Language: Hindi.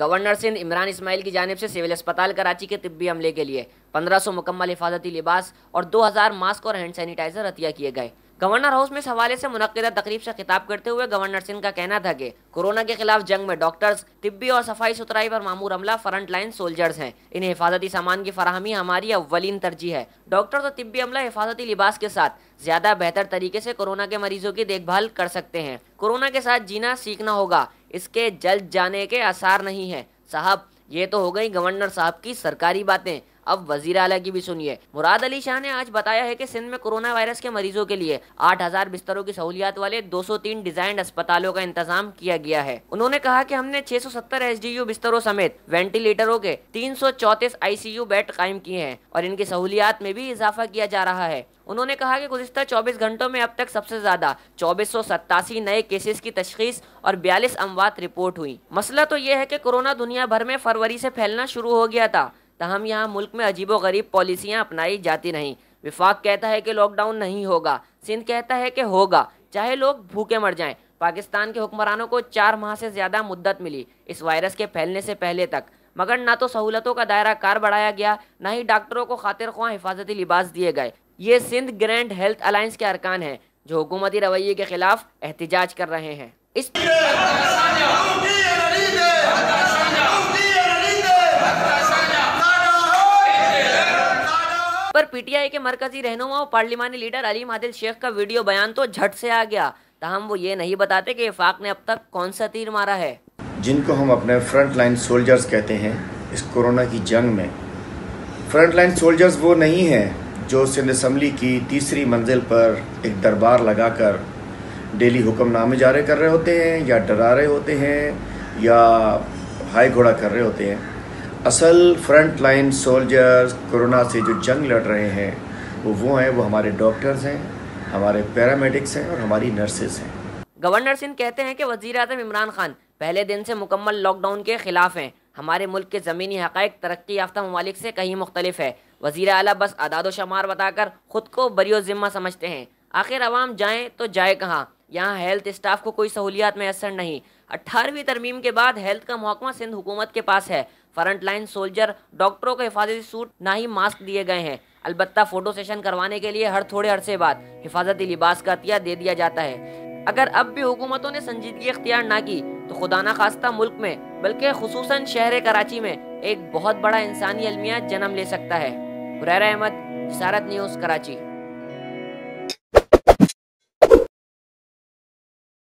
गवर्नर सिंध इमरान इस्माइल की जानब से सिविल अस्पताल कराची के तिब्बी अमले के लिए 1500 मुकम्मल हिफाजती लिबास और 2000 मास्क और हैंड सैनिटाइजर हतिया किए गए गवर्नर हाउस में इस हवाले से मुनदा तकरीब से खिताब करते हुए गवर्नर सिंह का कहना था कि कोरोना के खिलाफ जंग में डॉक्टर्स तिब्बी और सफाई सुथराई पर मामूर अमला फ्रंट लाइन सोल्जर्स हैं इन्हें हिफाजती सामान की फरहमी हमारी अवलिन तरजीह है डॉक्टर्स और तिब्बी अमला हिफाजती लिबास के साथ ज्यादा बेहतर तरीके से कोरोना के मरीजों की देखभाल कर सकते हैं कोरोना के साथ जीना सीखना होगा इसके जल्द जाने के आसार नहीं है साहब ये तो हो गई गवर्नर साहब की सरकारी बातें अब वजीर आला की भी सुनिए मुराद अली शाह ने आज बताया है कि सिंध में कोरोना वायरस के मरीजों के लिए 8000 बिस्तरों की सहूलियत वाले 203 डिजाइन अस्पतालों का इंतजाम किया गया है उन्होंने कहा कि हमने 670 यू बिस्तरों समेत वेंटिलेटरों के तीन आईसीयू बेड कायम किए हैं और इनकी सहूलियात में भी इजाफा किया जा रहा है उन्होंने कहा कि गुजशत 24 घंटों में अब तक सबसे ज़्यादा चौबीस नए केसेस की तशखीस और बयालीस अमवात रिपोर्ट हुई मसला तो यह है कि कोरोना दुनिया भर में फरवरी से फैलना शुरू हो गया था तहम यहाँ मुल्क में अजीब गरीब पॉलिसियाँ अपनाई जाती रहीं विफाक कहता है कि लॉकडाउन नहीं होगा सिंध कहता है कि होगा चाहे लोग भूखे मर जाएं पाकिस्तान के हुक्मरानों को चार माह से ज़्यादा मुद्दत मिली इस वायरस के फैलने से पहले तक मगर ना तो सहूलतों का दायरा कार बढ़ाया गया ना ही डॉक्टरों को खातिर ख्वाह हिफाजती लिबास दिए गए ये सिंध ग्रैंड हेल्थ अलायंस के अरकान हैं जो हुकूमती रवैये के खिलाफ एहतजाज कर रहे हैं इस पर पीटीआई के मरकजी रहनुमा और पार्लिमानी लीडर अली मादिल शेख का वीडियो बयान तो झट से आ गया तहम वो ये नहीं बताते कि इफाक ने अब तक कौन सा तीर मारा है जिनको हम अपने फ्रंट लाइन सोल्जर्स कहते हैं इस कोरोना की जंग में फ्रंट लाइन सोल्जर्स वो नहीं हैं जो सिंध असम्बली की तीसरी मंजिल पर एक दरबार लगाकर डेली हुक्मनामे जारी कर रहे होते हैं या डरा रहे होते हैं या हाई घोड़ा कर रहे होते हैं असल फ्रंट लाइन सोल्जर्स कोरोना से जो जंग लड़ रहे हैं वो वो हैं वो हमारे डॉक्टर्स हैं हमारे पैरामेडिक्स हैं और हमारी नर्सेज हैं गवर्नर सिंह कहते हैं कि वजीर अजम इमरान खान पहले दिन से मुकम्मल लॉकडाउन के खिलाफ हैं हमारे मुल्क के ज़मीनी हक़ तरक्की याफ्ता ममालिक से कहीं मुख्तलिफ है वजीर अला बस अदाद शुमार बताकर ख़ुद को बरी ज़िम्मा समझते हैं आखिर आवाम जाएँ तो जाए कहाँ यहाँ हेल्थ स्टाफ को कोई सहूलियात मैसर नहीं अट्ठारहवीं तरमीम के बाद हेल्थ का महकमा सिंध हुकूमत के पास है फ्रंट लाइन सोल्जर डॉक्टरों को हिफाजती सूट ना ही मास्क दिए गए हैं अलबत् फोटो सेशन करवाने के लिए हर थोड़े अरसे बाद हिफाजती लिबास का अतिया दे दिया जाता है अगर अब भी हुकूमतों ने संजीदगी अख्तियार ना की तो खुदाना खास्ता मुल्क में बल्कि खसूस शहर कराची में एक बहुत बड़ा इंसानी अलमिया जन्म ले सकता है बुरैर अहमद सारत न्यूज़ कराची